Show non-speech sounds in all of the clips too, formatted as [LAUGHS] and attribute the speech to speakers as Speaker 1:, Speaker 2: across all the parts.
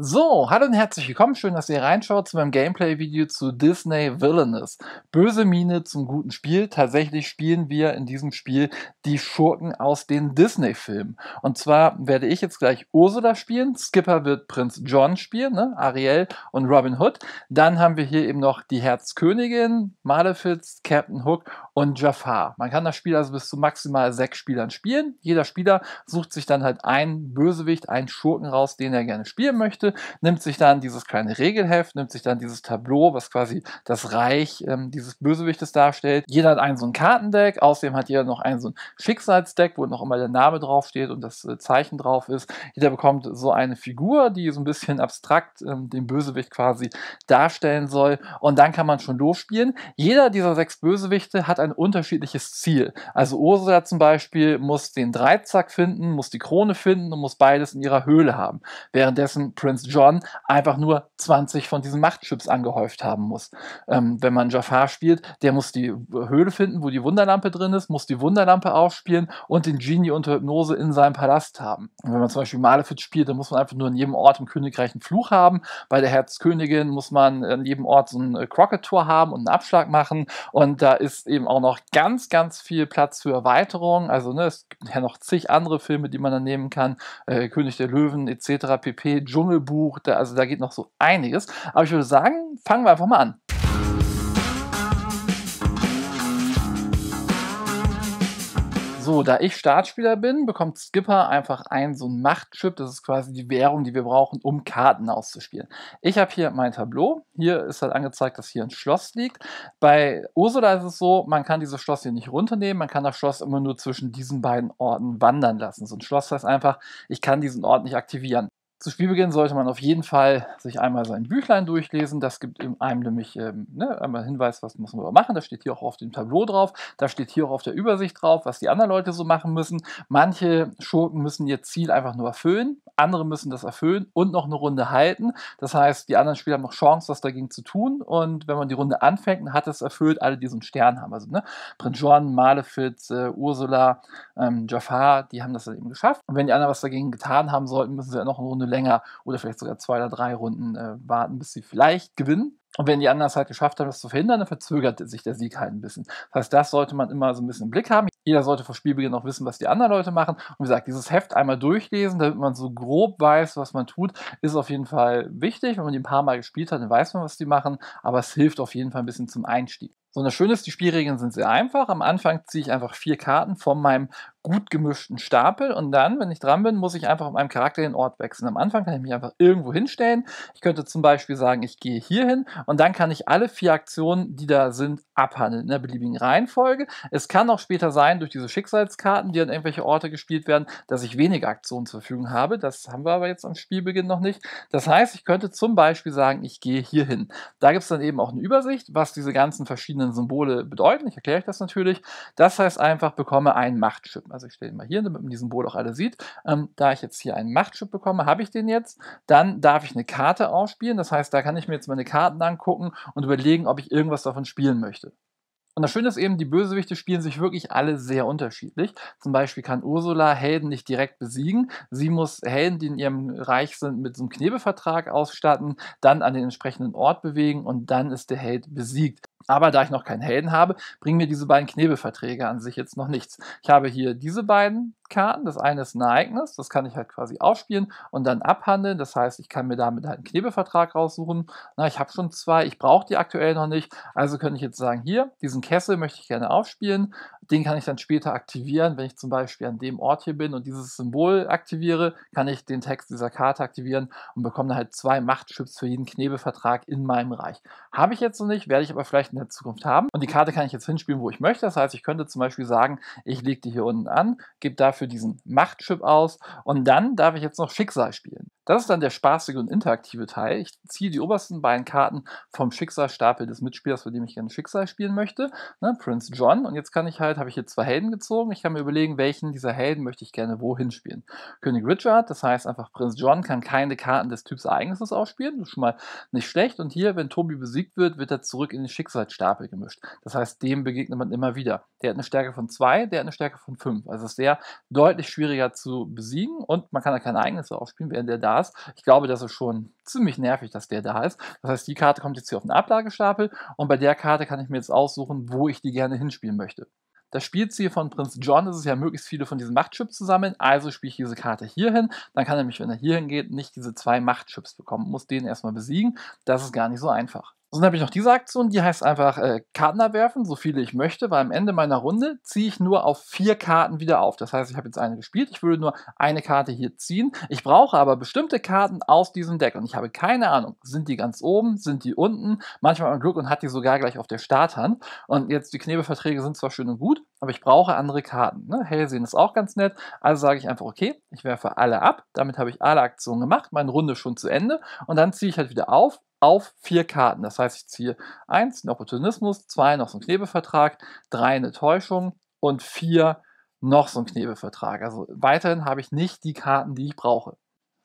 Speaker 1: So, hallo und herzlich willkommen. Schön, dass ihr reinschaut zu meinem Gameplay-Video zu Disney Villainous. Böse Miene zum guten Spiel. Tatsächlich spielen wir in diesem Spiel die Schurken aus den Disney-Filmen. Und zwar werde ich jetzt gleich Ursula spielen, Skipper wird Prinz John spielen, ne? Ariel und Robin Hood. Dann haben wir hier eben noch die Herzkönigin, Malefiz, Captain Hook und Jafar. Man kann das Spiel also bis zu maximal sechs Spielern spielen. Jeder Spieler sucht sich dann halt einen Bösewicht, einen Schurken raus, den er gerne spielen möchte Geschichte, nimmt sich dann dieses kleine Regelheft, nimmt sich dann dieses Tableau, was quasi das Reich ähm, dieses Bösewichtes darstellt. Jeder hat einen so ein Kartendeck, außerdem hat jeder noch einen so ein Schicksalsdeck, wo noch immer der Name draufsteht und das äh, Zeichen drauf ist. Jeder bekommt so eine Figur, die so ein bisschen [LAUGHS] abstrakt ähm, den Bösewicht quasi darstellen soll. Und dann kann man schon losspielen. Jeder dieser sechs Bösewichte hat ein unterschiedliches Ziel. Also Ursula zum Beispiel muss den Dreizack finden, muss die Krone finden und muss beides in ihrer Höhle haben. Währenddessen Prince Prince John einfach nur 20 von diesen Machtchips angehäuft haben muss. Ähm, wenn man Jafar spielt, der muss die Höhle finden, wo die Wunderlampe drin ist, muss die Wunderlampe aufspielen und den Genie unter Hypnose in seinem Palast haben. Und wenn man zum Beispiel Malefit spielt, dann muss man einfach nur in jedem Ort im Königreich einen Fluch haben. Bei der Herzkönigin muss man an jedem Ort so einen äh, Crockett-Tor haben und einen Abschlag machen. Und da ist eben auch noch ganz, ganz viel Platz für Erweiterungen. Also ne, es gibt ja noch zig andere Filme, die man dann nehmen kann. Äh, König der Löwen etc. pp. Dschungel gebucht. Also da geht noch so einiges. Aber ich würde sagen, fangen wir einfach mal an. So, da ich Startspieler bin, bekommt Skipper einfach einen so einen Machtchip. Das ist quasi die Währung, die wir brauchen, um Karten auszuspielen. Ich habe hier mein Tableau. Hier ist halt angezeigt, dass hier ein Schloss liegt. Bei Ursula ist es so, man kann dieses Schloss hier nicht runternehmen. Man kann das Schloss immer nur zwischen diesen beiden Orten wandern lassen. So ein Schloss heißt einfach, ich kann diesen Ort nicht aktivieren zu Spielbeginn sollte man auf jeden Fall sich einmal sein Büchlein durchlesen. Das gibt einem nämlich ähm, ne, einmal Hinweis, was muss man machen. Das steht hier auch auf dem Tableau drauf. Da steht hier auch auf der Übersicht drauf, was die anderen Leute so machen müssen. Manche Schurken müssen ihr Ziel einfach nur erfüllen. Andere müssen das erfüllen und noch eine Runde halten. Das heißt, die anderen Spieler haben noch Chance, was dagegen zu tun. Und wenn man die Runde anfängt, hat es erfüllt, alle, die so einen Stern haben. Also ne, Prinz John, Malefiz, äh, Ursula, ähm, Jafar, die haben das dann eben geschafft. Und wenn die anderen was dagegen getan haben sollten, müssen sie ja noch eine Runde länger oder vielleicht sogar zwei oder drei Runden äh, warten, bis sie vielleicht gewinnen. Und wenn die anderen es halt geschafft haben, das zu verhindern, dann verzögert sich der Sieg halt ein bisschen. Das heißt, das sollte man immer so ein bisschen im Blick haben. Jeder sollte vor Spielbeginn auch wissen, was die anderen Leute machen. Und wie gesagt, dieses Heft einmal durchlesen, damit man so grob weiß, was man tut, ist auf jeden Fall wichtig. Wenn man die ein paar Mal gespielt hat, dann weiß man, was die machen. Aber es hilft auf jeden Fall ein bisschen zum Einstieg. So, und das Schöne ist, die Spielregeln sind sehr einfach. Am Anfang ziehe ich einfach vier Karten von meinem gut gemischten Stapel und dann, wenn ich dran bin, muss ich einfach mit meinem Charakter den Ort wechseln. Am Anfang kann ich mich einfach irgendwo hinstellen. Ich könnte zum Beispiel sagen, ich gehe hier hin und dann kann ich alle vier Aktionen, die da sind, abhandeln in der beliebigen Reihenfolge. Es kann auch später sein, durch diese Schicksalskarten, die an irgendwelche Orte gespielt werden, dass ich weniger Aktionen zur Verfügung habe. Das haben wir aber jetzt am Spielbeginn noch nicht. Das heißt, ich könnte zum Beispiel sagen, ich gehe hier hin. Da gibt es dann eben auch eine Übersicht, was diese ganzen verschiedenen Symbole bedeuten. Ich erkläre euch das natürlich. Das heißt einfach, bekomme einen Machtschip also ich stelle ihn mal hier, damit man diesen Boot auch alle sieht. Ähm, da ich jetzt hier einen Machtschub bekomme, habe ich den jetzt. Dann darf ich eine Karte ausspielen. Das heißt, da kann ich mir jetzt meine Karten angucken und überlegen, ob ich irgendwas davon spielen möchte. Und das Schöne ist eben, die Bösewichte spielen sich wirklich alle sehr unterschiedlich. Zum Beispiel kann Ursula Helden nicht direkt besiegen. Sie muss Helden, die in ihrem Reich sind, mit so einem Knebelvertrag ausstatten, dann an den entsprechenden Ort bewegen und dann ist der Held besiegt. Aber da ich noch keinen Helden habe, bringen mir diese beiden Knebelverträge an sich jetzt noch nichts. Ich habe hier diese beiden, Karten. Das eine ist ein Ereignis, das kann ich halt quasi aufspielen und dann abhandeln. Das heißt, ich kann mir damit halt einen Knebelvertrag raussuchen. Na, ich habe schon zwei, ich brauche die aktuell noch nicht. Also könnte ich jetzt sagen, hier, diesen Kessel möchte ich gerne aufspielen. Den kann ich dann später aktivieren. Wenn ich zum Beispiel an dem Ort hier bin und dieses Symbol aktiviere, kann ich den Text dieser Karte aktivieren und bekomme dann halt zwei Machtschips für jeden Knebelvertrag in meinem Reich. Habe ich jetzt noch nicht, werde ich aber vielleicht in der Zukunft haben. Und die Karte kann ich jetzt hinspielen, wo ich möchte. Das heißt, ich könnte zum Beispiel sagen, ich lege die hier unten an, gebe dafür dafür diesen Machtchip aus und dann darf ich jetzt noch Schicksal spielen. Das ist dann der spaßige und interaktive Teil. Ich ziehe die obersten beiden Karten vom Schicksalstapel des Mitspielers, bei dem ich gerne Schicksal spielen möchte, ne, Prince John. Und jetzt kann ich halt, habe ich hier zwei Helden gezogen, ich kann mir überlegen, welchen dieser Helden möchte ich gerne wohin spielen. König Richard, das heißt einfach, Prinz John kann keine Karten des Typs Ereignisses ausspielen, das ist schon mal nicht schlecht. Und hier, wenn Tobi besiegt wird, wird er zurück in den Schicksalstapel gemischt. Das heißt, dem begegnet man immer wieder. Der hat eine Stärke von 2, der hat eine Stärke von 5. Also ist der deutlich schwieriger zu besiegen und man kann da keine Ereignisse ausspielen, während der da da Ich glaube, das ist schon ziemlich nervig, dass der da ist. Das heißt, die Karte kommt jetzt hier auf den Ablagestapel und bei der Karte kann ich mir jetzt aussuchen, wo ich die gerne hinspielen möchte. Das Spielziel von Prinz John ist es ja, möglichst viele von diesen Machtchips zu sammeln. Also spiele ich diese Karte hier hin. Dann kann er nämlich, wenn er hier hingeht, nicht diese zwei Machtchips bekommen. Muss den erstmal besiegen. Das ist gar nicht so einfach. Und dann habe ich noch diese Aktion, die heißt einfach äh, Karten abwerfen, so viele ich möchte, weil am Ende meiner Runde ziehe ich nur auf vier Karten wieder auf. Das heißt, ich habe jetzt eine gespielt, ich würde nur eine Karte hier ziehen. Ich brauche aber bestimmte Karten aus diesem Deck und ich habe keine Ahnung, sind die ganz oben, sind die unten. Manchmal hat man Glück und hat die sogar gleich auf der Starthand. Und jetzt die Knebelverträge sind zwar schön und gut, aber ich brauche andere Karten. Ne? Hellsehen ist auch ganz nett, also sage ich einfach, okay, ich werfe alle ab. Damit habe ich alle Aktionen gemacht, meine Runde schon zu Ende und dann ziehe ich halt wieder auf auf vier Karten. Das heißt, ich ziehe eins, einen Opportunismus, zwei, noch so einen Knebelvertrag, drei, eine Täuschung und vier, noch so einen Knebelvertrag. Also weiterhin habe ich nicht die Karten, die ich brauche.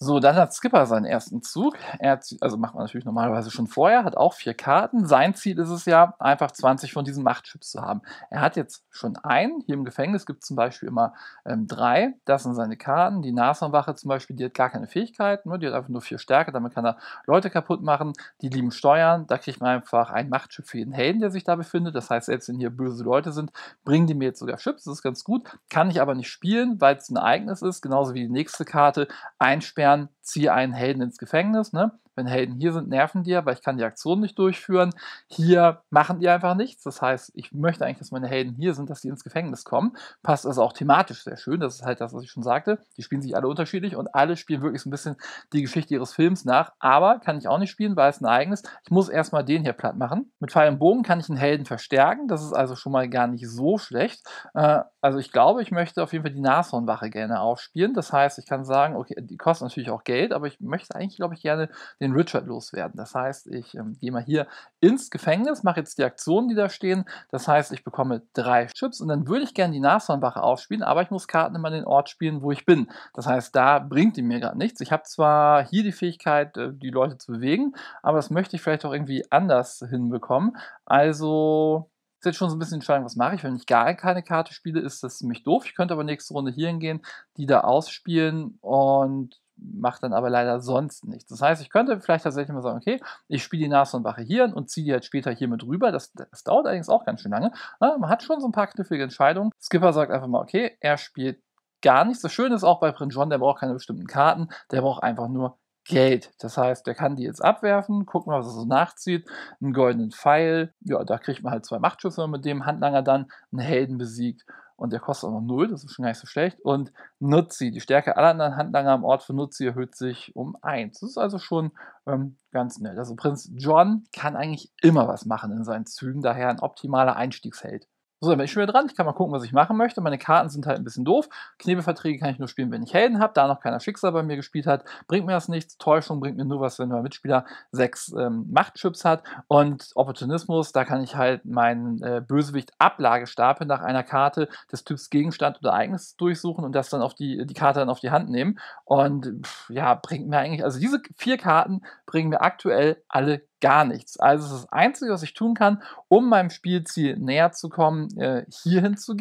Speaker 1: So, dann hat Skipper seinen ersten Zug. Er hat, also macht man natürlich normalerweise schon vorher, hat auch vier Karten. Sein Ziel ist es ja, einfach 20 von diesen Machtchips zu haben. Er hat jetzt schon einen. Hier im Gefängnis gibt es zum Beispiel immer ähm, drei. Das sind seine Karten. Die Nashornwache zum Beispiel, die hat gar keine Fähigkeiten. Ne? Die hat einfach nur vier Stärke. Damit kann er Leute kaputt machen. Die lieben Steuern. Da kriegt man einfach einen Machtchip für jeden Helden, der sich da befindet. Das heißt, selbst wenn hier böse Leute sind, bringen die mir jetzt sogar Chips. Das ist ganz gut. Kann ich aber nicht spielen, weil es ein Ereignis ist. Genauso wie die nächste Karte. Einsperren Jahren ziehe einen Helden ins Gefängnis. Ne? wenn Helden hier sind, nerven die, weil ich kann die Aktion nicht durchführen. Hier machen die einfach nichts. Das heißt, ich möchte eigentlich, dass meine Helden hier sind, dass die ins Gefängnis kommen. Passt also auch thematisch sehr schön. Das ist halt das, was ich schon sagte. Die spielen sich alle unterschiedlich und alle spielen wirklich so ein bisschen die Geschichte ihres Films nach. Aber kann ich auch nicht spielen, weil es ein eigenes. Ich muss erstmal den hier platt machen. Mit Pfeil und Bogen kann ich einen Helden verstärken. Das ist also schon mal gar nicht so schlecht. Äh, also ich glaube, ich möchte auf jeden Fall die Nashornwache gerne aufspielen. Das heißt, ich kann sagen, okay, die kostet natürlich auch Geld, aber ich möchte eigentlich, glaube ich, gerne den den Richard loswerden. Das heißt, ich ähm, gehe mal hier ins Gefängnis, mache jetzt die Aktionen, die da stehen. Das heißt, ich bekomme drei Chips und dann würde ich gerne die Nashornwache aufspielen, aber ich muss Karten immer an den Ort spielen, wo ich bin. Das heißt, da bringt die mir gerade nichts. Ich habe zwar hier die Fähigkeit, äh, die Leute zu bewegen, aber das möchte ich vielleicht auch irgendwie anders hinbekommen. Also ist jetzt schon so ein bisschen entscheidend, was mache ich. Wenn ich gar keine Karte spiele, ist das ziemlich doof. Ich könnte aber nächste Runde hier hingehen, die da ausspielen und macht dann aber leider sonst nichts. Das heißt, ich könnte vielleicht tatsächlich mal sagen, okay, ich spiele die Nashornwache hier und ziehe die halt später hier mit rüber. Das, das dauert allerdings auch ganz schön lange. Aber man hat schon so ein paar knifflige Entscheidungen. Skipper sagt einfach mal, okay, er spielt gar nichts. Das Schöne ist auch bei Prince John, der braucht keine bestimmten Karten, der braucht einfach nur Geld. Das heißt, der kann die jetzt abwerfen, gucken, was er so nachzieht, einen goldenen Pfeil, ja, da kriegt man halt zwei Machtschüsse mit dem Handlanger dann, einen Helden besiegt und der kostet auch noch 0, das ist schon gar nicht so schlecht. Und Nutzi, die Stärke aller anderen Handlanger am Ort für Nutzi erhöht sich um 1. Das ist also schon ähm, ganz nett. Also Prinz John kann eigentlich immer was machen in seinen Zügen, daher ein optimaler Einstiegsheld. So, dann bin ich schon wieder dran. Ich kann mal gucken, was ich machen möchte. Meine Karten sind halt ein bisschen doof. Knebelverträge kann ich nur spielen, wenn ich Helden habe. Da noch keiner Schicksal bei mir gespielt hat, bringt mir das nichts. Täuschung bringt mir nur was, wenn mein Mitspieler sechs ähm, Machtchips hat. Und Opportunismus, da kann ich halt meinen äh, Bösewicht Ablagestapel nach einer Karte des Typs Gegenstand oder Ereignis durchsuchen und das dann auf die, die Karte dann auf die Hand nehmen. Und pff, ja, bringt mir eigentlich, also diese vier Karten bringen mir aktuell alle gar nichts. Also es ist das Einzige, was ich tun kann, um meinem Spielziel näher zu kommen, äh, hierhin zu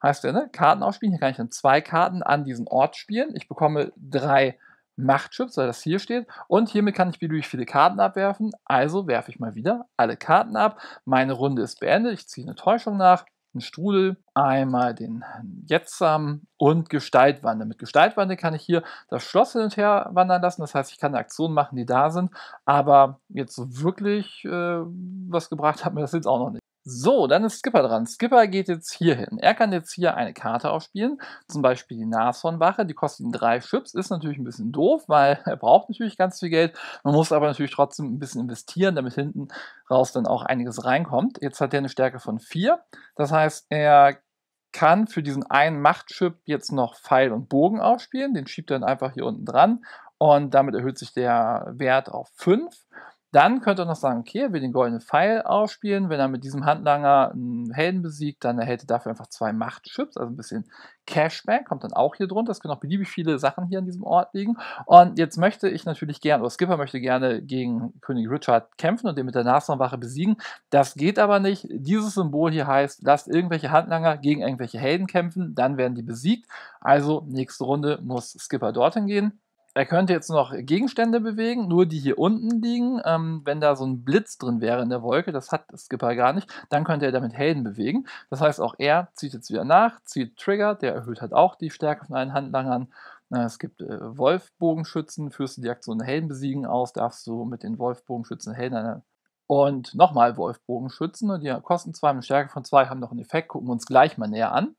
Speaker 1: Heißt ja, ne? Karten aufspielen. Hier kann ich dann zwei Karten an diesen Ort spielen. Ich bekomme drei Machtchips, weil das hier steht. Und hiermit kann ich beliebig viele Karten abwerfen. Also werfe ich mal wieder alle Karten ab. Meine Runde ist beendet. Ich ziehe eine Täuschung nach einen Strudel, einmal den Jetzam und Gestaltwandel. Mit Gestaltwandel kann ich hier das Schloss hin und her wandern lassen. Das heißt, ich kann Aktionen machen, die da sind. Aber jetzt so wirklich äh, was gebracht hat mir das jetzt auch noch nicht. So, dann ist Skipper dran. Skipper geht jetzt hier hin. Er kann jetzt hier eine Karte aufspielen, zum Beispiel die Nashornwache, die kostet ihn drei Chips, ist natürlich ein bisschen doof, weil [LAUGHS] er braucht natürlich ganz viel Geld, man muss aber natürlich trotzdem ein bisschen investieren, damit hinten raus dann auch einiges reinkommt. Jetzt hat er eine Stärke von vier, das heißt, er kann für diesen einen Machtchip jetzt noch Pfeil und Bogen aufspielen, den schiebt er dann einfach hier unten dran und damit erhöht sich der Wert auf fünf. Dann könnt ihr noch sagen, okay, er will den goldenen Pfeil ausspielen. Wenn er mit diesem Handlanger einen Helden besiegt, dann erhält er dafür einfach zwei Machtchips, also ein bisschen Cashback, kommt dann auch hier drunter. Es können auch beliebig viele Sachen hier an diesem Ort liegen. Und jetzt möchte ich natürlich gerne, oder Skipper möchte gerne gegen König Richard kämpfen und den mit der Nasenwache besiegen. Das geht aber nicht. Dieses Symbol hier heißt, lasst irgendwelche Handlanger gegen irgendwelche Helden kämpfen, dann werden die besiegt. Also nächste Runde muss Skipper dorthin gehen er könnte jetzt noch Gegenstände bewegen, nur die hier unten liegen. Ähm, wenn da so ein Blitz drin wäre in der Wolke, das hat Skipper gar nicht, dann könnte er damit Helden bewegen. Das heißt, auch er zieht jetzt wieder nach, zieht Trigger, der erhöht halt auch die Stärke von allen Handlangern. Äh, es gibt äh, Wolfbogenschützen, führst du die Aktion Helden besiegen aus, darfst du mit den Wolfbogenschützen Helden einer äh, und nochmal Wolfbogenschützen und die kosten zwei mit Stärke von zwei haben noch einen Effekt, gucken wir uns gleich mal näher an.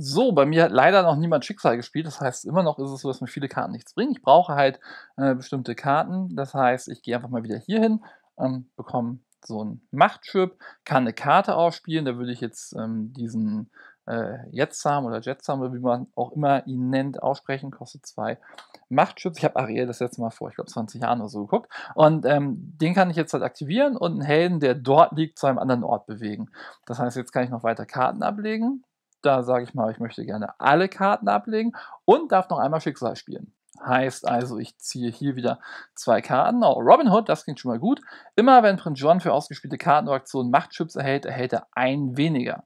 Speaker 1: So, bei mir hat leider noch niemand Schicksal gespielt. Das heißt, immer noch ist es so, dass mir viele Karten nichts bringen. Ich brauche halt äh, bestimmte Karten. Das heißt, ich gehe einfach mal wieder hier hin, ähm, bekomme so einen Machtchip, kann eine Karte ausspielen. Da würde ich jetzt ähm, diesen äh, Jetzam oder Jetsam wie man auch immer ihn nennt, aussprechen. Kostet zwei Machtchips. Ich habe Ariel das letzte Mal vor, ich glaube, 20 Jahren oder so geguckt. Und ähm, den kann ich jetzt halt aktivieren und einen Helden, der dort liegt, zu einem anderen Ort bewegen. Das heißt, jetzt kann ich noch weiter Karten ablegen da sage ich mal, ich möchte gerne alle Karten ablegen und darf noch einmal Schicksal spielen. Heißt also, ich ziehe hier wieder zwei Karten. Oh, Robin Hood, das klingt schon mal gut. Immer wenn Prince John für ausgespielte Karten oder Aktionen Machtchips erhält, erhält er ein weniger.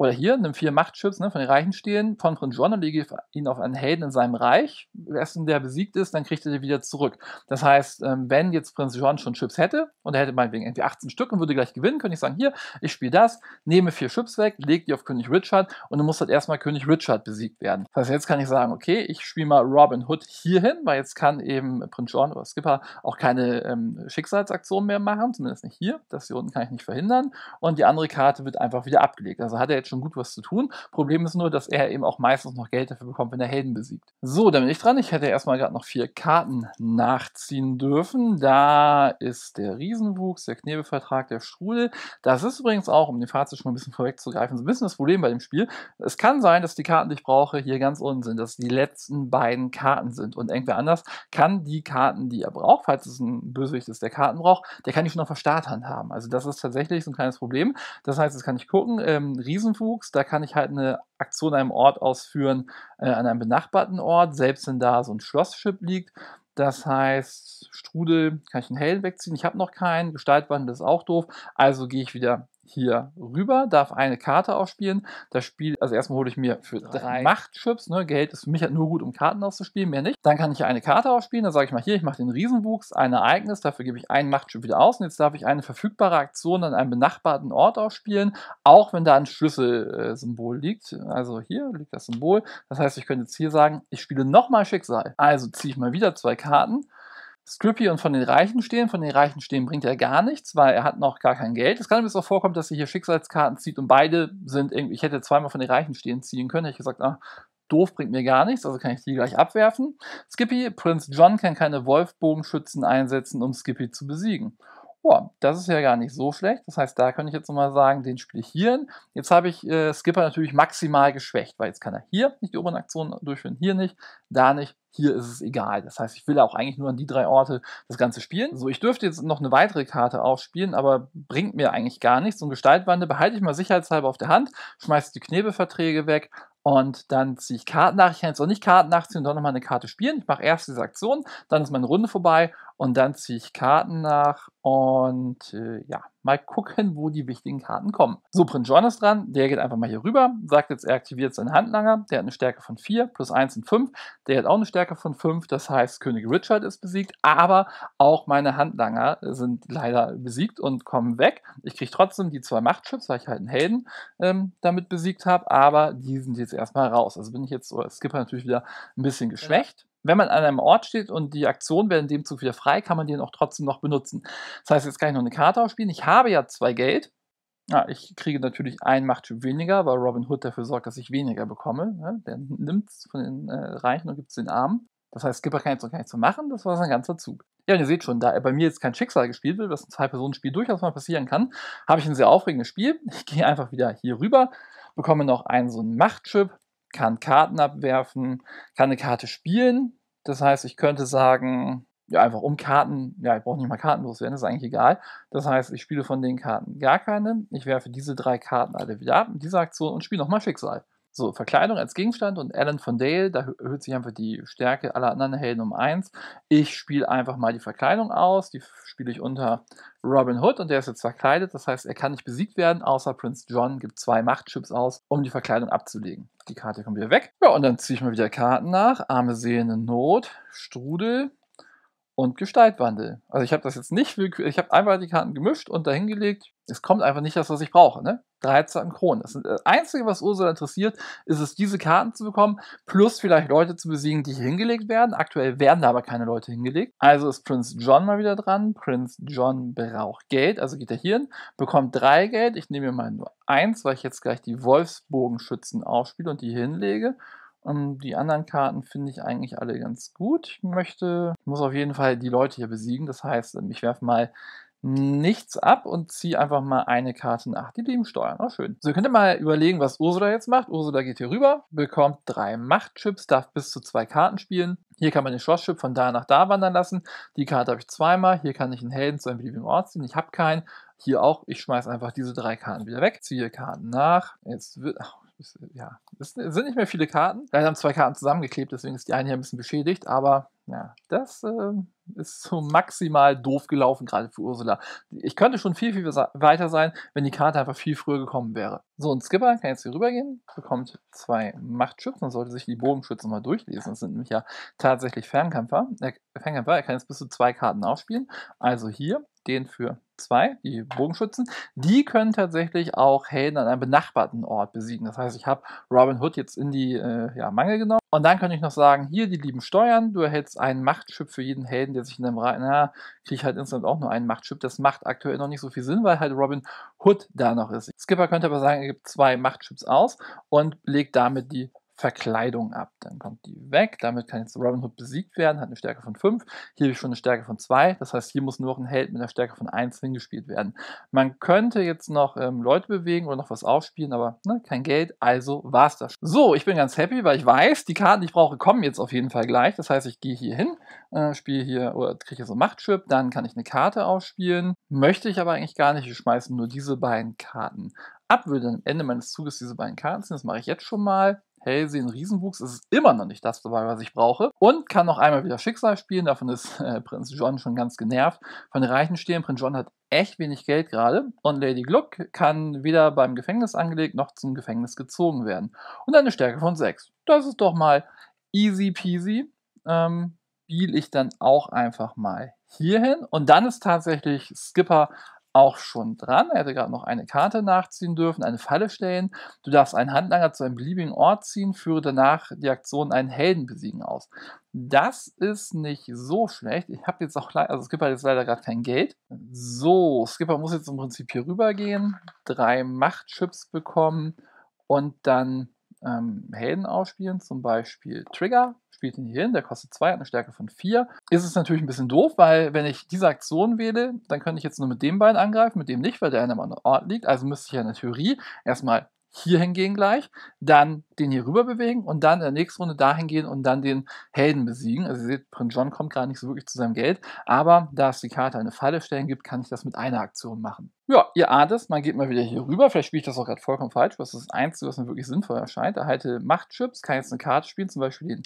Speaker 1: Oder hier, nimm vier Machtschützen ne, von den Reichen stehlen, von Prinz John und lege ihn auf einen Helden in seinem Reich. Wessen der besiegt ist, dann kriegt er die wieder zurück. Das heißt, ähm, wenn jetzt Prinz John schon Chips hätte und er hätte meinetwegen irgendwie 18 Stück und würde gleich gewinnen, könnte ich sagen, hier, ich spiele das, nehme vier Chips weg, lege die auf König Richard und dann muss halt erstmal König Richard besiegt werden. Das heißt, jetzt kann ich sagen, okay, ich spiele mal Robin Hood hierhin, weil jetzt kann eben Prinz John oder Skipper auch keine ähm, Schicksalsaktion mehr machen, zumindest nicht hier. Das hier unten kann ich nicht verhindern. Und die andere Karte wird einfach wieder abgelegt. Also hat er jetzt schon gut was zu tun. Problem ist nur, dass er eben auch meistens noch Geld dafür bekommt, wenn er Helden besiegt. So, dann bin ich dran. Ich hätte erstmal gerade noch vier Karten nachziehen dürfen. Da ist der Riesenwuchs, der Knebelvertrag, der Strudel. Das ist übrigens auch, um den Fazit schon mal ein bisschen vorwegzugreifen, so ein bisschen das Problem bei dem Spiel. Es kann sein, dass die Karten, die ich brauche, hier ganz unten sind, dass die letzten beiden Karten sind. Und irgendwer anders kann die Karten, die er braucht, falls es ein Bösewicht ist, der Karten braucht, der kann die schon auf der Starthand haben. Also das ist tatsächlich so ein kleines Problem. Das heißt, das kann ich gucken. Ähm, Riesen Wildwuchs. Da kann ich halt eine Aktion an einem Ort ausführen, äh, an einem benachbarten Ort, selbst wenn da so ein Schlossschiff liegt. Das heißt, Strudel kann ich einen Helden wegziehen. Ich habe noch keinen. Gestaltwandel ist auch doof. Also gehe ich wieder hier rüber, darf eine Karte ausspielen. Das Spiel, also erstmal hole ich mir für drei, drei. Machtchips, ne? Geld ist für mich halt nur gut, um Karten auszuspielen, mehr nicht. Dann kann ich hier eine Karte ausspielen, dann sage ich mal hier, ich mache den Riesenwuchs, ein Ereignis, dafür gebe ich einen Machtchip wieder aus und jetzt darf ich eine verfügbare Aktion an einem benachbarten Ort ausspielen, auch wenn da ein Schlüsselsymbol äh, liegt. Also hier liegt das Symbol. Das heißt, ich könnte jetzt hier sagen, ich spiele nochmal Schicksal. Also ziehe ich mal wieder zwei Karten Scrippy und von den Reichen stehen. Von den Reichen stehen bringt er gar nichts, weil er hat noch gar kein Geld. Es kann übrigens auch vorkommen, dass er hier Schicksalskarten zieht und beide sind irgendwie, ich hätte zweimal von den Reichen stehen ziehen können. Hätte ich gesagt, ach, doof, bringt mir gar nichts, also kann ich die gleich abwerfen. Skippy, Prinz John kann keine Wolfbogenschützen einsetzen, um Skippy zu besiegen boah, das ist ja gar nicht so schlecht. Das heißt, da kann ich jetzt nochmal sagen, den spiele ich hier hin. Jetzt habe ich äh, Skipper natürlich maximal geschwächt, weil jetzt kann er hier nicht die oberen Aktionen durchführen, hier nicht, da nicht, hier ist es egal. Das heißt, ich will auch eigentlich nur an die drei Orte das Ganze spielen. So, ich dürfte jetzt noch eine weitere Karte aufspielen, aber bringt mir eigentlich gar nichts. Und Gestaltwandel behalte ich mal sicherheitshalber auf der Hand, schmeiße die Knebelverträge weg und dann ziehe ich Karten nach. Ich kann jetzt auch nicht Karten nachziehen und dann nochmal eine Karte spielen. Ich mache erst diese Aktion, dann ist meine Runde vorbei und dann ziehe ich Karten nach und äh, ja, mal gucken, wo die wichtigen Karten kommen. So, Prince John ist dran. Der geht einfach mal hier rüber, sagt jetzt, er aktiviert seinen Handlanger. Der hat eine Stärke von 4, plus 1 und 5. Der hat auch eine Stärke von 5, das heißt, König Richard ist besiegt. Aber auch meine Handlanger sind leider besiegt und kommen weg. Ich kriege trotzdem die zwei Machtschips, weil ich halt einen Helden ähm, damit besiegt habe. Aber die sind jetzt erstmal raus. Also bin ich jetzt, oder Skipper halt natürlich wieder ein bisschen geschwächt wenn man an einem Ort steht und die Aktionen werden dem Zug wieder frei, kann man den auch trotzdem noch benutzen. Das heißt, jetzt kann ich noch eine Karte ausspielen. Ich habe ja zwei Geld. Ja, ich kriege natürlich einen Machttyp weniger, weil Robin Hood dafür sorgt, dass ich weniger bekomme. Ja, ne? der nimmt es von den äh, Reichen und gibt es den Armen. Das heißt, Skipper kann jetzt noch gar nichts machen, das war sein ganzer Zug. Ja, und ihr seht schon, da bei mir jetzt kein Schicksal gespielt wird, was ein Zwei-Personen-Spiel durchaus mal passieren kann, habe ich ein sehr aufregendes Spiel. Ich gehe einfach wieder hier rüber, bekomme noch einen so einen Machtchip kann Karten abwerfen, kann eine Karte spielen. Das heißt, ich könnte sagen, ja, einfach um Karten, ja, ich brauche nicht mal kartenlos werden, ist eigentlich egal. Das heißt, ich spiele von den Karten gar keine. Ich werfe diese drei Karten alle wieder ab in dieser Aktion und spiele nochmal Schicksal. So, Verkleidung als Gegenstand und Alan von Dale, da erhöht sich einfach die Stärke aller anderen Helden um eins. Ich spiele einfach mal die Verkleidung aus, die spiele ich unter Robin Hood und der ist jetzt verkleidet, das heißt, er kann nicht besiegt werden, außer Prince John gibt zwei Machtchips aus, um die Verkleidung abzulegen. Die Karte kommt wieder weg. Ja, und dann ziehe ich mal wieder Karten nach. Arme Seelen in Not, Strudel, und Gestaltwandel. Also ich habe das jetzt nicht willkürlich, ich habe einfach die Karten gemischt und dahingelegt. Es kommt einfach nicht das, was ich brauche. Ne? 13 Kronen. Das, das, äh, Einzige, was Ursula interessiert, ist es, diese Karten zu bekommen, plus vielleicht Leute zu besiegen, die hier hingelegt werden. Aktuell werden da aber keine Leute hingelegt. Also ist Prinz John mal wieder dran. Prinz John braucht Geld, also geht er hier hin, bekommt drei Geld. Ich nehme mir mal nur eins, weil ich jetzt gleich die Wolfsbogenschützen aufspiele und die hinlege. Ähm, die anderen Karten finde ich eigentlich alle ganz gut. Ich möchte, muss auf jeden Fall die Leute hier besiegen. Das heißt, ähm, ich werfe mal nichts ab und ziehe einfach mal eine Karte nach. Die lieben Steuern, Oh, schön. So, ihr könnt ihr mal überlegen, was Ursula jetzt macht. Ursula geht hier rüber, bekommt drei Machtchips, darf bis zu zwei Karten spielen. Hier kann man den Schlosschip von da nach da wandern lassen. Die Karte habe ich zweimal. Hier kann ich einen Helden zu einem beliebigen Ort ziehen. Ich habe keinen. Hier auch. Ich schmeiße einfach diese drei Karten wieder weg, ziehe Karten nach. Jetzt wird, ach, äh, ja, es sind nicht mehr viele Karten. Leider haben zwei Karten zusammengeklebt, deswegen ist die eine hier ein bisschen beschädigt, aber ja, das äh, ist so maximal doof gelaufen, gerade für Ursula. Ich könnte schon viel, viel weiter sein, wenn die Karte einfach viel früher gekommen wäre. So, und Skipper kann jetzt hier rübergehen, bekommt zwei Machtschützen und sollte sich die Bogenschützen mal durchlesen. Das sind nämlich ja tatsächlich Fernkämpfer. Äh, Fernkämpfer, er kann jetzt bis zu zwei Karten aufspielen. Also hier den für zwei, die Bogenschützen. Die können tatsächlich auch Helden an einem benachbarten Ort besiegen. Das heißt, ich habe Robin Hood jetzt in die äh, ja, Mangel genommen. Und dann könnte ich noch sagen, hier die lieben Steuern, du erhältst einen Machtschip für jeden Helden, der sich in dem Reihen, na, kriege ich halt insgesamt auch nur einen Machtschip. Das macht aktuell noch nicht so viel Sinn, weil halt Robin Hood da noch ist. Skipper könnte aber sagen, er gibt zwei Machtschips aus und legt damit die Verkleidung ab. Dann kommt die weg, damit kann jetzt Robin Hood besiegt werden, hat eine Stärke von 5, hier habe ich schon eine Stärke von 2, das heißt, hier muss nur noch ein Held mit einer Stärke von 1 hingespielt werden. Man könnte jetzt noch ähm, Leute bewegen oder noch was aufspielen, aber ne, kein Geld, also war es das. So, ich bin ganz happy, weil ich weiß, die Karten, die ich brauche, kommen jetzt auf jeden Fall gleich, das heißt, ich gehe hier hin, äh, spiele hier, oder kriege hier so einen Machtschip, dann kann ich eine Karte aufspielen. möchte ich aber eigentlich gar nicht, Ich schmeiße nur diese beiden Karten ab, würde am Ende meines Zuges diese beiden Karten ziehen, das mache ich jetzt schon mal, Halsey ein Riesenwuchs, ist immer noch nicht das dabei, was ich brauche. Und kann noch einmal wieder Schicksal spielen, davon ist [LAUGHS] äh, Prinz John schon ganz genervt. Von den Reichen stehen, Prinz John hat echt wenig Geld gerade und Lady Gluck kann weder beim Gefängnis angelegt noch zum Gefängnis gezogen werden. Und eine Stärke von 6. Das ist doch mal easy peasy. Ähm, spiele ich dann auch einfach mal hierhin. Und dann ist tatsächlich Skipper auch schon dran. Er hätte gerade noch eine Karte nachziehen dürfen, eine Falle stellen. Du darfst einen Handlanger zu einem beliebigen Ort ziehen, führe danach die Aktion einen Helden besiegen aus. Das ist nicht so schlecht. Ich habe jetzt auch, also Skipper hat jetzt leider gerade kein Geld. So, Skipper muss jetzt im Prinzip hier rübergehen, drei Machtchips bekommen und dann ähm, Helden aufspielen, zum Beispiel Trigger, spielt ihn hier hin, der kostet 2, hat eine Stärke von 4. Ist es natürlich ein bisschen doof, weil wenn ich diese Aktion wähle, dann könnte ich jetzt nur mit dem Bein angreifen, mit dem nicht, weil der an einem anderen Ort liegt. Also müsste ich ja in der Theorie erstmal hier hingehen gleich, dann den hier rüber bewegen und dann in der nächsten Runde dahin gehen und dann den Helden besiegen. Also ihr seht, Prinz John kommt gerade nicht so wirklich zu seinem Geld, aber da es die Karte eine Falle stellen gibt, kann ich das mit einer Aktion machen. Ja, ihr ahnt es, man geht mal wieder hier rüber. Vielleicht spiele ich das auch gerade vollkommen falsch, was ist das Einzige, was mir wirklich sinnvoll erscheint. Erhalte Machtchips, kann jetzt eine Karte spielen, zum Beispiel den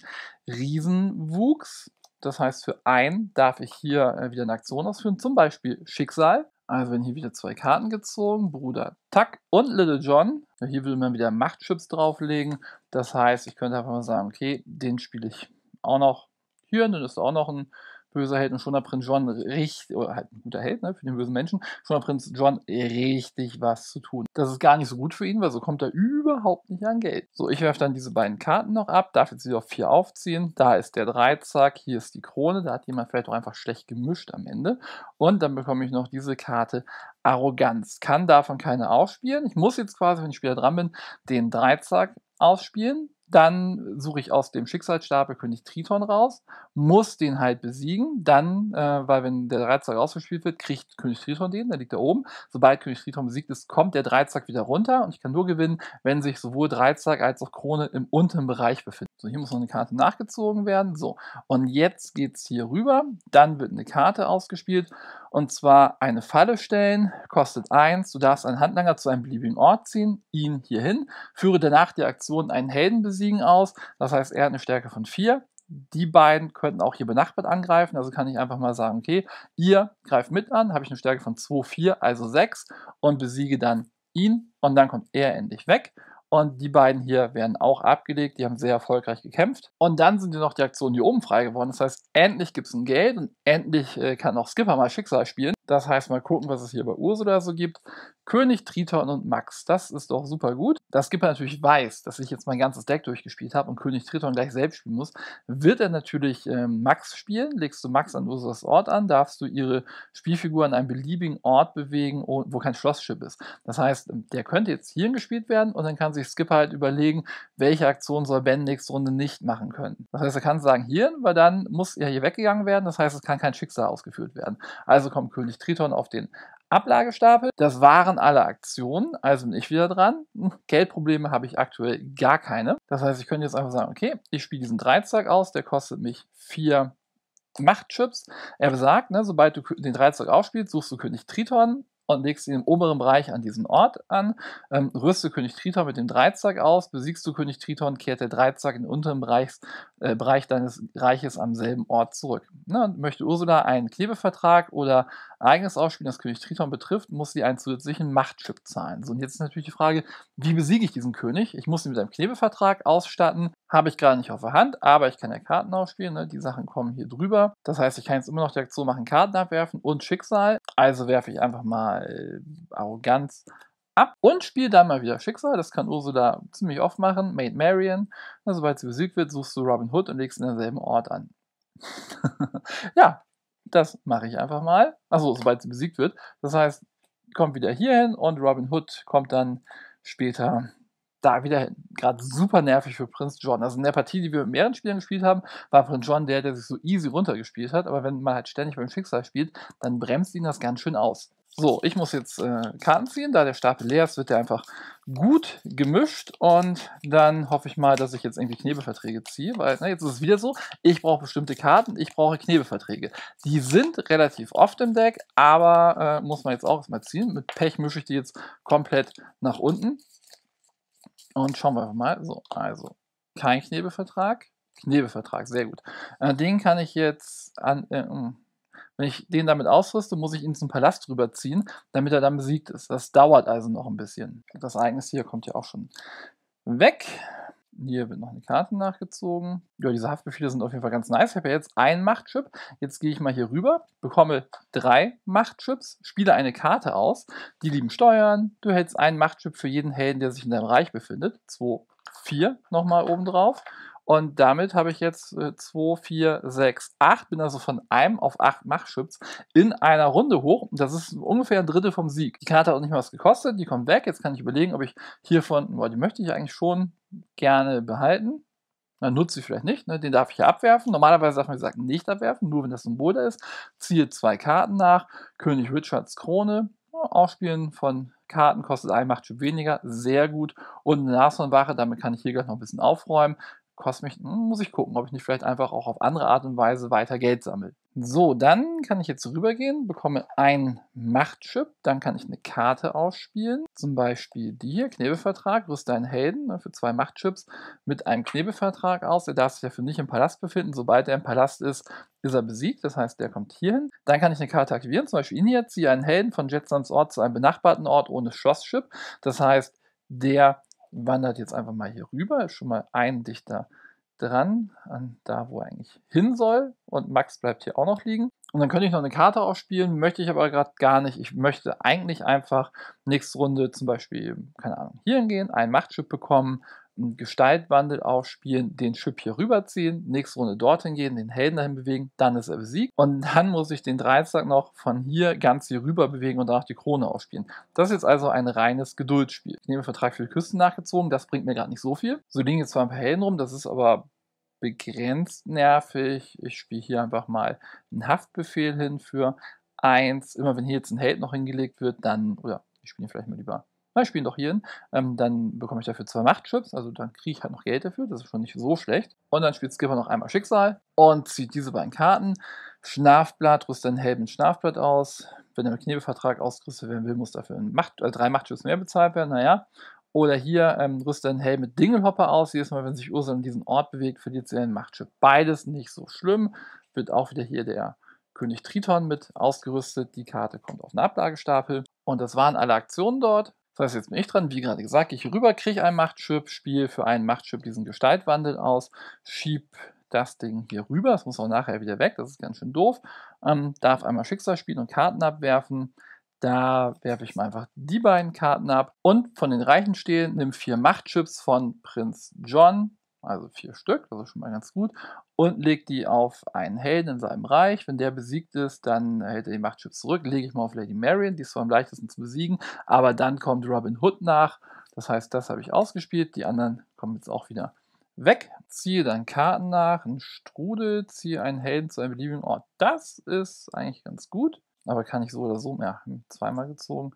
Speaker 1: Riesenwuchs. Das heißt, für einen darf ich hier äh, wieder eine Aktion ausführen, zum Beispiel Schicksal. Also werden hier wieder zwei Karten gezogen, Bruder Tuck und Little John hier würde man wieder Machtchips drauflegen. Das heißt, ich könnte einfach mal sagen, okay, den spiele ich auch noch hier. Dann ist auch noch ein böse Held und schon der Prinz John richtig, oder halt ein guter Held, ne, für den bösen Menschen, schon der Prinz John richtig was zu tun. Das ist gar nicht so gut für ihn, weil so kommt er überhaupt nicht an Geld. So, ich werfe dann diese beiden Karten noch ab, darf jetzt wieder auf 4 aufziehen, da ist der Dreizack, hier ist die Krone, da hat jemand vielleicht auch einfach schlecht gemischt am Ende. Und dann bekomme ich noch diese Karte Arroganz. Kann davon keine ausspielen. Ich muss jetzt quasi, wenn ich später dran bin, den Dreizack ausspielen, dann suche ich aus dem Schicksalsstapel König Triton raus, muss den halt besiegen, dann, äh, weil wenn der Dreizack ausgespielt wird, kriegt König Triton den, der liegt da oben. Sobald König Triton besiegt ist, kommt der Dreizack wieder runter und ich kann nur gewinnen, wenn sich sowohl Dreizack als auch Krone im unteren Bereich befinden. So, hier muss noch eine Karte nachgezogen werden. So, und jetzt geht's hier rüber, dann wird eine Karte ausgespielt und zwar eine Falle stellen, kostet 1, du darfst einen Handlanger zu einem beliebigen Ort ziehen, ihn hierhin, führe danach die Aktion einen Heldenbesieg besiegen aus. Das heißt, er hat eine Stärke von 4. Die beiden könnten auch hier benachbart angreifen. Also kann ich einfach mal sagen, okay, ihr greift mit an, habe ich eine Stärke von 2, 4, also 6 und besiege dann ihn und dann kommt er endlich weg. Und die beiden hier werden auch abgelegt. Die haben sehr erfolgreich gekämpft. Und dann sind ja noch die Aktionen hier oben frei geworden. Das heißt, endlich gibt es ein Geld und endlich äh, kann auch Skipper mal Schicksal spielen. Das heißt, mal gucken, was es hier bei Ursula so gibt. König, Triton und Max. Das ist doch super gut. Das Skipper natürlich weiß, dass ich jetzt mein ganzes Deck durchgespielt habe und König Triton gleich selbst spielen muss, wird er natürlich ähm, Max spielen. Legst du Max an Ursulas Ort an, darfst du ihre Spielfigur an einem beliebigen Ort bewegen, wo kein Schlossschiff ist. Das heißt, ähm, der könnte jetzt hier gespielt werden und dann kann sich Skipper halt überlegen, welche Aktion soll Ben nächste Runde nicht machen können. Das heißt, er kann sagen, hier, weil dann muss er hier weggegangen werden. Das heißt, es kann kein Schicksal ausgeführt werden. Also kommt König ich Triton auf den Ablagestapel. Das waren alle Aktionen, also bin ich wieder dran. [LAUGHS] Geldprobleme habe ich aktuell gar keine. Das heißt, ich könnte jetzt einfach sagen, okay, ich spiele diesen Dreizack aus, der kostet mich vier Machtchips. Er besagt, ne, sobald du den Dreizack aufspielst, suchst du König Triton und legst ihn im oberen Bereich an diesen Ort an, ähm, rührst du König Triton mit dem Dreizack aus, besiegst du König Triton, kehrt der Dreizack in den unteren Bereich, äh, Bereich deines Reiches am selben Ort zurück. Ne, möchte Ursula einen Klebevertrag oder eigenes Ausspielen, das König Triton betrifft, muss sie einen zusätzlichen Machtchip zahlen. So, und jetzt ist natürlich die Frage, wie besiege ich diesen König? Ich muss ihn mit einem Klebevertrag ausstatten. Habe ich gerade nicht auf der Hand, aber ich kann ja Karten ausspielen. Ne? Die Sachen kommen hier drüber. Das heißt, ich kann jetzt immer noch die Aktion machen, Karten abwerfen und Schicksal. Also werfe ich einfach mal äh, Arroganz ab und spiele dann mal wieder Schicksal. Das kann Ursula ziemlich oft machen. Maid Marian. Sobald sie besiegt wird, suchst du Robin Hood und legst ihn denselben Ort an. [LAUGHS] ja, das mache ich einfach mal. Achso, sobald sie besiegt wird. Das heißt, kommt wieder hier hin und Robin Hood kommt dann später da wieder hin. Gerade super nervig für Prinz John. Also in der Partie, die wir mit mehreren Spielern gespielt haben, war Prinz John der, der sich so easy runtergespielt hat. Aber wenn man halt ständig beim Schicksal spielt, dann bremst ihn das ganz schön aus. So, ich muss jetzt äh, Karten ziehen. Da der Stapel leer ist, wird der einfach gut gemischt. Und dann hoffe ich mal, dass ich jetzt irgendwie Knebelverträge ziehe, weil na, ne, jetzt ist es wieder so, ich brauche bestimmte Karten, ich brauche Knebelverträge. Die sind relativ oft im Deck, aber äh, muss man jetzt auch erstmal ziehen. Mit Pech mische ich die jetzt komplett nach unten. Und schauen wir einfach mal. So, also kein Knebelvertrag. Knebelvertrag, sehr gut. Äh, den kann ich jetzt an. Äh, hm. Wenn ich den damit ausrüste, muss ich ihn zum Palast rüberziehen, damit er dann besiegt ist. Das dauert also noch ein bisschen. Das Ereignis hier kommt ja auch schon weg. Hier wird noch eine Karte nachgezogen. Ja, diese Haftbefehle sind auf jeden Fall ganz nice. Ich habe ja jetzt einen Machtchip. Jetzt gehe ich mal hier rüber, bekomme drei Machtchips, spiele eine Karte aus. Die lieben Steuern. Du hältst einen Machtchip für jeden Helden, der sich in deinem Reich befindet. Zwei, vier nochmal oben drauf. Und damit habe ich jetzt 2, 4, 6, 8, bin also von einem auf 8 Machtchips in einer Runde hoch. Das ist ungefähr ein Drittel vom Sieg. Die Karte hat auch nicht mal was gekostet, die kommt weg. Jetzt kann ich überlegen, ob ich hiervon, boah, die möchte ich eigentlich schon gerne behalten. Dann nutze ich vielleicht nicht, ne? den darf ich ja abwerfen. Normalerweise darf man gesagt nicht abwerfen, nur wenn das Symbol da ist. Ziehe zwei Karten nach, König Richards Krone, Aufspielen von Karten kostet ein Machtchip weniger, sehr gut. Und eine Nashornwache, damit kann ich hier gleich noch ein bisschen aufräumen kostet mich, hm, muss ich gucken, ob ich nicht vielleicht einfach auch auf andere Art und Weise weiter Geld sammle. So, dann kann ich jetzt rübergehen, bekomme einen Machtchip, dann kann ich eine Karte ausspielen, zum Beispiel die hier, Knebelvertrag, rüst einen Helden ne, für zwei Machtchips mit einem Knebelvertrag aus. Er darf sich dafür nicht im Palast befinden, sobald er im Palast ist, ist er besiegt, das heißt, der kommt hierhin. Dann kann ich eine Karte aktivieren, zum Beispiel ihn hier, ziehe einen Helden von Jetsons Ort zu einem benachbarten Ort ohne Schlosschip, das heißt, der wandert jetzt einfach mal hier rüber, ist schon mal ein dichter dran, an da, wo er eigentlich hin soll. Und Max bleibt hier auch noch liegen. Und dann könnte ich noch eine Karte aufspielen, möchte ich aber gerade gar nicht. Ich möchte eigentlich einfach nächste Runde zum Beispiel, keine Ahnung, hier hingehen, einen Machtschip bekommen, einen Gestaltwandel aufspielen, den Chip hier rüberziehen, nächste Runde dorthin gehen, den Helden dahin bewegen, dann ist er besiegt und dann muss ich den Dreizack noch von hier ganz hier rüber bewegen und danach die Krone aufspielen. Das ist jetzt also ein reines Geduldsspiel. Ich nehme Vertrag für die Küsten nachgezogen, das bringt mir gerade nicht so viel. So liegen jetzt zwar ein paar Helden rum, das ist aber begrenzt nervig. Ich spiele hier einfach mal einen Haftbefehl hin für 1. Immer wenn hier jetzt ein Held noch hingelegt wird, dann, oder ich spiele vielleicht mal lieber Beispiel doch hier hin, ähm, dann bekomme ich dafür zwei Machtchips, also dann kriege ich halt noch Geld dafür, das ist schon nicht so schlecht. Und dann spielt Skipper noch einmal Schicksal und zieht diese beiden Karten. Schnafblatt, rüstet einen Helden Schnafblatt aus. Wenn er mit Knebelvertrag ausgerüstet werden will, muss dafür Macht, äh, drei Machtchips mehr bezahlt werden, naja. Oder hier ähm, rüstet ein Helm mit Dingelhopper aus. Jedes Mal, wenn sich Ursula an diesen Ort bewegt, verliert sie einen Machtchip. Beides nicht so schlimm. Wird auch wieder hier der König Triton mit ausgerüstet. Die Karte kommt auf den Ablagestapel. Und das waren alle Aktionen dort. Das heißt, jetzt bin ich dran, wie gerade gesagt, ich rüberkriege ein Machtschip, spiele für einen Machtschip diesen Gestaltwandel aus, schieb das Ding hier rüber, das muss auch nachher wieder weg, das ist ganz schön doof, ähm, darf einmal Schicksal spielen und Karten abwerfen, da werfe ich mal einfach die beiden Karten ab und von den Reichen stehlen nimm vier Machtchips von Prinz John, also vier Stück, das ist schon mal ganz gut, und legt die auf einen Helden in seinem Reich. Wenn der besiegt ist, dann hält er die Machtchip zurück, lege ich mal auf Lady Marion, die ist zwar am leichtesten zu besiegen, aber dann kommt Robin Hood nach. Das heißt, das habe ich ausgespielt, die anderen kommen jetzt auch wieder weg, ziehe dann Karten nach, einen Strudel, ziehe einen Helden zu einem beliebigen Ort. Das ist eigentlich ganz gut, aber kann ich so oder so mehr. Hm, zweimal gezogen.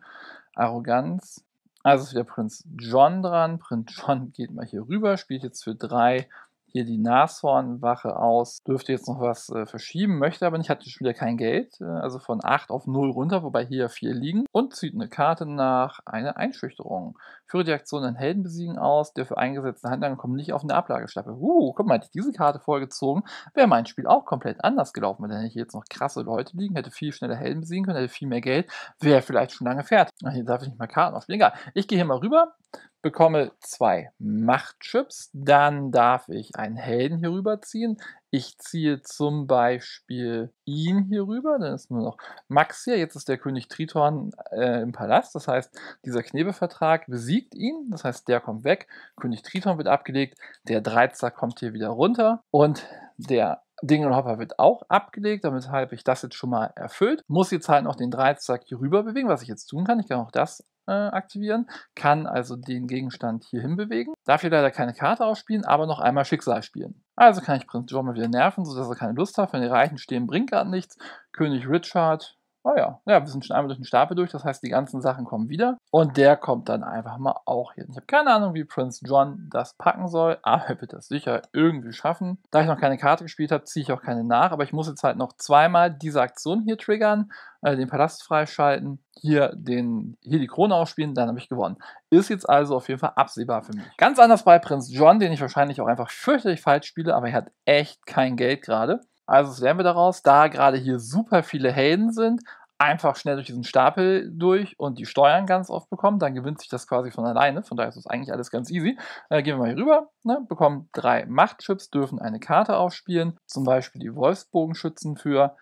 Speaker 1: Arroganz, also ist wieder Prinz John dran. Prinz John [LAUGHS] geht mal hier rüber, spielt jetzt für drei hier die Nashornwache aus, dürfte jetzt noch was äh, verschieben, möchte aber nicht, hatte schon wieder kein Geld, äh, also von 8 auf 0 runter, wobei hier 4 liegen und zieht eine Karte nach einer Einschüchterung. Führe die Aktion in Heldenbesiegen aus, der für eingesetzte Handlanger kommt nicht auf eine Ablagestapel. Uh, guck mal, hätte ich diese Karte vorgezogen, wäre mein Spiel auch komplett anders gelaufen, wenn dann hätte ich jetzt noch krasse Leute liegen, hätte viel schneller Helden besiegen können, hätte viel mehr Geld, wäre vielleicht schon lange fertig. Hier darf ich nicht mal Karten aufspielen, egal. Ich gehe hier mal rüber, bekomme zwei Machtchips, dann darf ich einen Helden hier rüberziehen. Ich ziehe zum Beispiel ihn hier rüber, dann ist nur noch Max hier. Jetzt ist der König Triton äh, im Palast, das heißt, dieser Knebelvertrag besiegt ihn, das heißt, der kommt weg. König Triton wird abgelegt, der Dreizack kommt hier wieder runter und der Dingelhopper wird auch abgelegt, damit habe ich das jetzt schon mal erfüllt. Muss jetzt halt noch den Dreizack hier rüber bewegen, was ich jetzt tun kann. Ich kann auch das äh, aktivieren, kann also den Gegenstand hierhin bewegen, darf hier leider keine Karte ausspielen, aber noch einmal Schicksal spielen. Also kann ich Prinz John mal wieder nerven, sodass er keine Lust hat, wenn die Reichen stehen bringt gerade nichts. König Richard Ah ja, ja, wir sind schon einmal durch den Stapel durch, das heißt, die ganzen Sachen kommen wieder. Und der kommt dann einfach mal auch hier. Ich habe keine Ahnung, wie Prinz John das packen soll, aber er wird das sicher irgendwie schaffen. Da ich noch keine Karte gespielt habe, ziehe ich auch keine nach, aber ich muss jetzt halt noch zweimal diese Aktion hier triggern, äh, den Palast freischalten, hier, den, hier die Krone aufspielen, dann habe ich gewonnen. Ist jetzt also auf jeden Fall absehbar für mich. Ganz anders bei Prinz John, den ich wahrscheinlich auch einfach fürchterlich falsch spiele, aber er hat echt kein Geld gerade. Also was lernen wir daraus? Da gerade hier super viele Helden sind, einfach schnell durch diesen Stapel durch und die Steuern ganz oft bekommen, dann gewinnt sich das quasi von alleine. Von daher ist das eigentlich alles ganz easy. Äh, gehen wir mal hier rüber, ne? bekommen drei Machtchips, dürfen eine Karte aufspielen, zum Beispiel die Wolfsbogenschützen für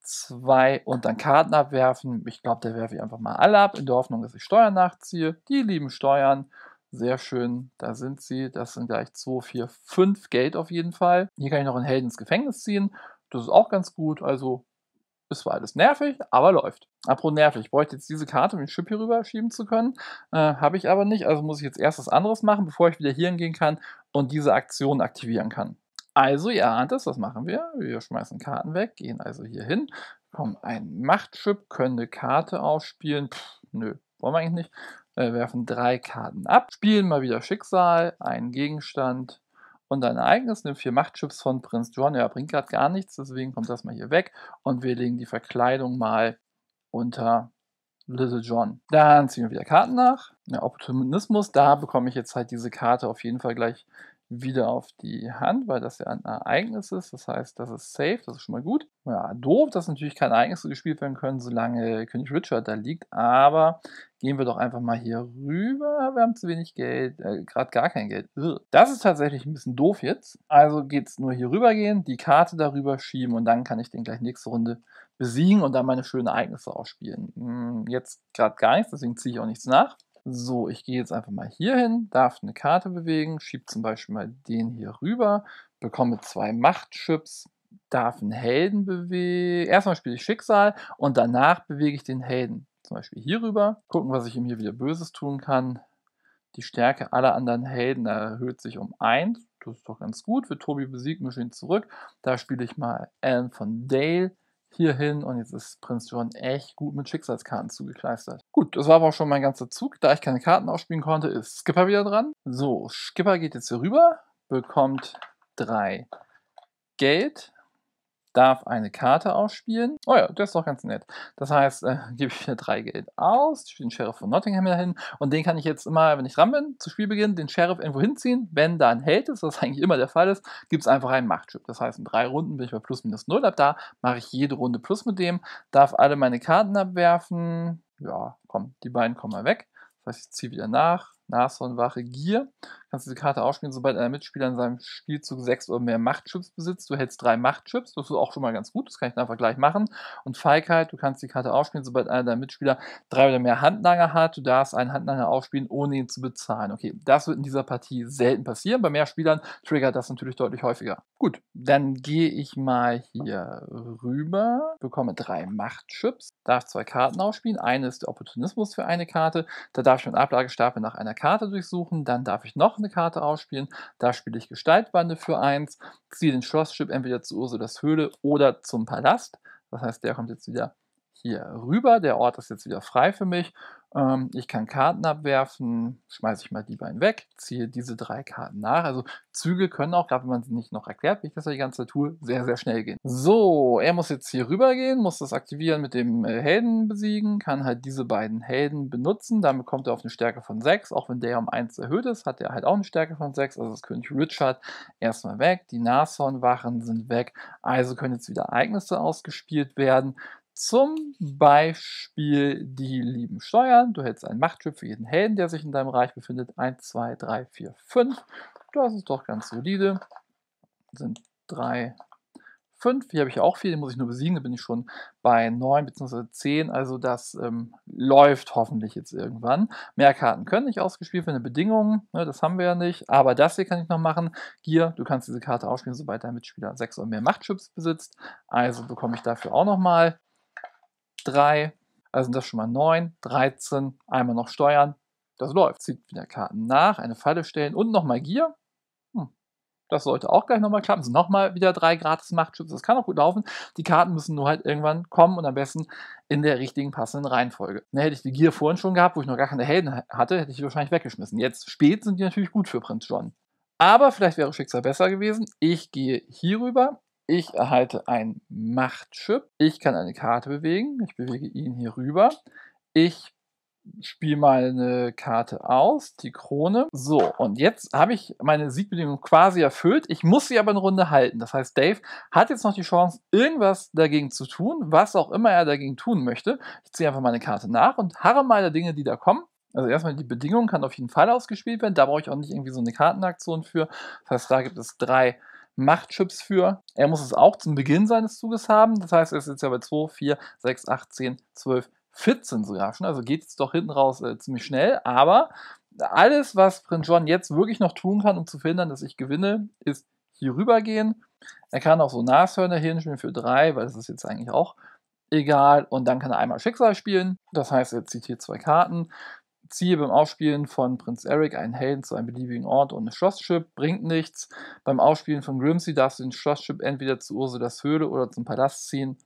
Speaker 1: zwei und dann Karten abwerfen. Ich glaube, da werfe ich einfach mal alle ab, in der Hoffnung, dass ich Steuern nachziehe. Die lieben Steuern. Sehr schön, da sind sie. Das sind gleich 2, 4, 5 Geld auf jeden Fall. Hier kann ich noch einen Helden ins Gefängnis ziehen. Das ist auch ganz gut. Also es war alles nervig, aber läuft. Apropos nervig, ich bräuchte jetzt diese Karte, um den Chip hier rüber schieben zu können. Äh, Habe ich aber nicht, also muss ich jetzt erst was anderes machen, bevor ich wieder hier hingehen kann und diese Aktion aktivieren kann. Also, ihr ahnt es, was machen wir? Wir schmeißen Karten weg, gehen also hier hin, kommen ein Machtchip, können eine Karte ausspielen. Pff, nö, wollen wir eigentlich nicht äh, werfen drei Karten ab, spielen mal wieder Schicksal, einen Gegenstand und ein Ereignis, Nimm ne, vier Machtchips von Prinz John. Er bringt gerade gar nichts, deswegen kommt das mal hier weg. Und wir legen die Verkleidung mal unter Little John. Dann ziehen wir wieder Karten nach. Ja, Opportunismus, da bekomme ich jetzt halt diese Karte auf jeden Fall gleich wieder auf die Hand, weil das ja ein Ereignis ist. Das heißt, das ist safe, das ist schon mal gut. Ja, doof, dass natürlich keine Ereignisse gespielt werden können, solange König Richard da liegt. Aber gehen wir doch einfach mal hier rüber. Wir haben zu wenig Geld, äh, gerade gar kein Geld. Das ist tatsächlich ein bisschen doof jetzt. Also geht es nur hier rüber gehen, die Karte darüber schieben und dann kann ich den gleich nächste Runde besiegen und dann meine schönen Ereignisse ausspielen. Hm, jetzt gerade gar nichts, deswegen ziehe ich auch nichts nach. So, ich gehe jetzt einfach mal hier hin, darf eine Karte bewegen, schiebe zum Beispiel mal den hier rüber, bekomme zwei Machtchips, darf einen Helden bewegen. Erstmal spiele ich Schicksal und danach bewege ich den Helden. Zum Beispiel hier rüber, gucken, was ich ihm hier wieder Böses tun kann. Die Stärke aller anderen Helden erhöht sich um 1. Das ist doch ganz gut. Für Tobi besiegt mische ihn zurück. Da spiele ich mal Alan von Dale hierhin und jetzt ist Prinz Johann echt gut mit Schicksalskarten zugekleistert. Gut, das war aber auch schon mein ganzer Zug. Da ich keine Karten ausspielen konnte, ist Skipper wieder dran. So, Skipper geht jetzt hier rüber, bekommt drei Geld, darf eine Karte ausspielen. Oh ja, das ist doch ganz nett. Das heißt, äh, [LAUGHS] gebe ich mir drei Geld aus, spiele den Sheriff von Nottingham dahin und den kann ich jetzt immer, wenn ich dran bin, zu Spielbeginn, den Sheriff irgendwo hinziehen. Wenn da ein Held ist, was [LAUGHS] eigentlich immer der Fall ist, gibt es einfach einen Machtschip. Das heißt, in drei Runden bin ich bei plus minus null. Ab da mache ich jede Runde plus mit dem, darf alle meine Karten abwerfen. Ja, komm, die beiden kommen mal weg. Das heißt, ich ziehe wieder nach, Nashornwache Gier. Kannst diese Karte ausspielen, sobald ein Mitspieler in seinem Spielzug sechs oder mehr Machtchips besitzt. Du hältst drei Machtchips, das ist auch schon mal ganz gut, das kann ich dann einfach gleich machen. Und Feigheit, du kannst die Karte ausspielen, sobald einer deiner Mitspieler drei oder mehr Handlanger hat. Du darfst einen Handlanger ausspielen, ohne ihn zu bezahlen. Okay, das wird in dieser Partie selten passieren. Bei mehr Spielern triggert das natürlich deutlich häufiger. Gut, dann gehe ich mal hier rüber, bekomme drei Machtchips, darf zwei Karten ausspielen. Eine ist der Opportunismus für eine Karte. Da darf ich mit Ablagestapel nach einer meiner Karte durchsuchen, dann darf ich noch eine Karte ausspielen, da spiele ich Gestaltbande für eins, ziehe den Schlosschip entweder zu Ursulas Höhle oder zum Palast, das heißt, der kommt jetzt wieder hier rüber. Der Ort ist jetzt wieder frei für mich. Ähm, ich kann Karten abwerfen, schmeiße ich mal die beiden weg, ziehe diese drei Karten nach. Also Züge können auch, gerade wenn man sie nicht noch erklärt, wie ich das ja die ganze Tour sehr, sehr schnell gehen. So, er muss jetzt hier rüber gehen, muss das aktivieren mit dem äh, Helden besiegen, kann halt diese beiden Helden benutzen. Damit kommt er auf eine Stärke von 6. Auch wenn der um 1 erhöht ist, hat er halt auch eine Stärke von 6. Also das König Richard erstmal weg. Die Nashorn-Wachen sind weg. Also können jetzt wieder Ereignisse ausgespielt werden. Zum Beispiel die lieben Steuern. Du hältst einen Machtschiff für jeden Helden, der sich in deinem Reich befindet. 1, 2, 3, 4, 5. Das ist doch ganz solide. Das Sind 3, 5. Hier habe ich auch viel, den muss ich nur besiegen. Da bin ich schon bei 9 bzw. 10. Also das ähm, läuft hoffentlich jetzt irgendwann. Mehr Karten können nicht ausgespielt werden, Bedingungen. Ne, das haben wir ja nicht. Aber das hier kann ich noch machen. Gier, du kannst diese Karte ausspielen, sobald dein Mitspieler 6 oder mehr Machtschips besitzt. Also bekomme ich dafür auch nochmal 3, also sind das schon mal 9, 13, einmal noch steuern. Das läuft. Zieht wieder Karten nach, eine Falle stellen und nochmal Gier. Hm. Das sollte auch gleich nochmal klappen. Es sind nochmal wieder drei gratis Machtschubs. Das kann auch gut laufen. Die Karten müssen nur halt irgendwann kommen und am besten in der richtigen passenden Reihenfolge. Dann ne, hätte ich die Gier vorhin schon gehabt, wo ich noch gar keine Helden hatte, hätte ich die wahrscheinlich weggeschmissen. Jetzt spät sind die natürlich gut für Prinz John. Aber vielleicht wäre Schicksal besser gewesen. Ich gehe hier rüber ich erhalte ein Machtchip. Ich kann eine Karte bewegen. Ich bewege ihn hier rüber. Ich spiele meine Karte aus, die Krone. So, und jetzt habe ich meine Siegbedingung quasi erfüllt. Ich muss sie aber eine Runde halten. Das heißt, Dave hat jetzt noch die Chance, irgendwas dagegen zu tun, was auch immer er dagegen tun möchte. Ich ziehe einfach meine Karte nach und harre mal der Dinge, die da kommen. Also erstmal die Bedingung kann auf jeden Fall ausgespielt werden. Da brauche ich auch nicht irgendwie so eine Kartenaktion für. Das heißt, da gibt es drei Machtchips für. Er muss es auch zum Beginn seines Zuges haben. Das heißt, er ist jetzt ja bei 2, 4, 6, 8, 10, 12, 14 sogar schon. Also geht es doch hinten raus äh, ziemlich schnell. Aber alles, was Prince John jetzt wirklich noch tun kann, um zu verhindern, dass ich gewinne, ist hier rüber gehen. Er kann auch so Nashörner hinspielen für 3, weil das ist jetzt eigentlich auch egal. Und dann kann er einmal Schicksal spielen. Das heißt, er zieht hier zwei Karten. Ziehe beim Aufspielen von Prinz Eric einen Helden zu einem beliebigen Ort ohne Schlossschiff, bringt nichts. Beim Aufspielen von Grimsey darfst du den Schlossschiff entweder zu Ursulas Höhle oder zum Palast ziehen,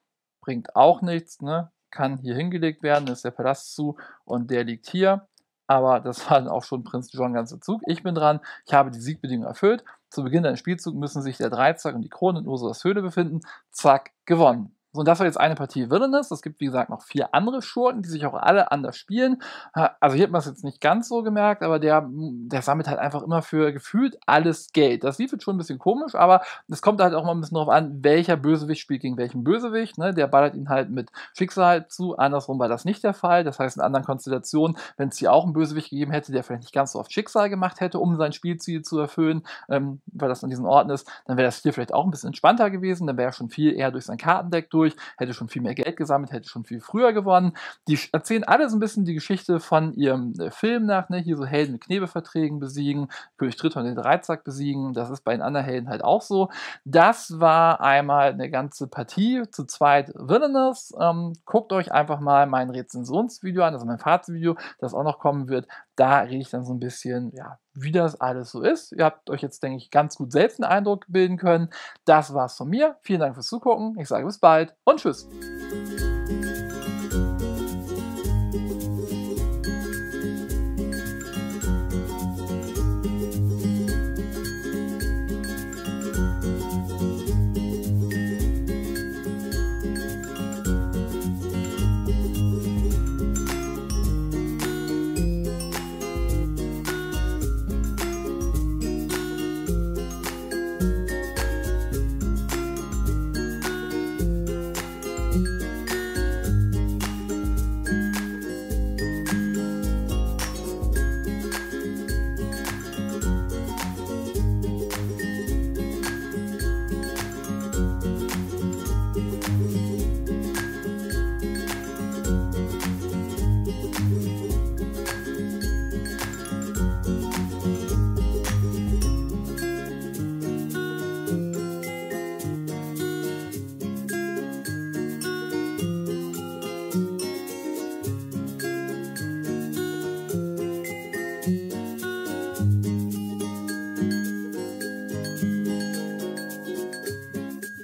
Speaker 1: bringt auch nichts, ne? Kann hier hingelegt werden, ist der Palast zu und der liegt hier. Aber das war dann auch schon Prinz John ganzer Zug. Ich bin dran, ich habe die Siegbedingungen erfüllt. Zu Beginn deines Spielzugs müssen sich der Dreizack und die Krone in Ursulas Höhle befinden. Zack, gewonnen. So, und das war jetzt eine Partie Villainous. Es gibt, wie gesagt, noch vier andere Schurken, die sich auch alle anders spielen. Also hier hat man es jetzt nicht ganz so gemerkt, aber der, hm, der sammelt halt einfach immer für gefühlt alles Geld. Das lief jetzt schon ein bisschen komisch, aber es kommt halt auch mal ein bisschen darauf an, welcher Bösewicht spielt gegen welchen Bösewicht. Ne? Der ballert ihn halt mit Schicksal zu. Andersrum war das nicht der Fall. Das heißt, in anderen Konstellationen, wenn es hier auch einen Bösewicht gegeben hätte, der vielleicht nicht ganz so oft Schicksal gemacht hätte, um sein Spielziel zu erfüllen, ähm, weil das an diesen Orten ist, dann wäre das hier vielleicht auch ein bisschen entspannter gewesen. Dann wäre er schon viel eher durch sein Kartendeck durch durch, hätte schon viel mehr Geld gesammelt, hätte schon viel früher gewonnen. Die erzählen alle so ein bisschen die Geschichte von ihrem äh, Film nach, ne? hier so Helden mit Knebeverträgen besiegen, König Triton den Dreizack besiegen, das ist bei den anderen Helden halt auch so. Das war einmal eine ganze Partie, zu zweit Villainous. Ähm, guckt euch einfach mal mein Rezensionsvideo an, also mein Fazitvideo, das auch noch kommen wird da rede ich dann so ein bisschen, ja, wie das alles so ist. Ihr habt euch jetzt, denke ich, ganz gut selbst einen Eindruck bilden können. Das war's von mir. Vielen Dank fürs Zugucken. Ich sage bis bald und tschüss.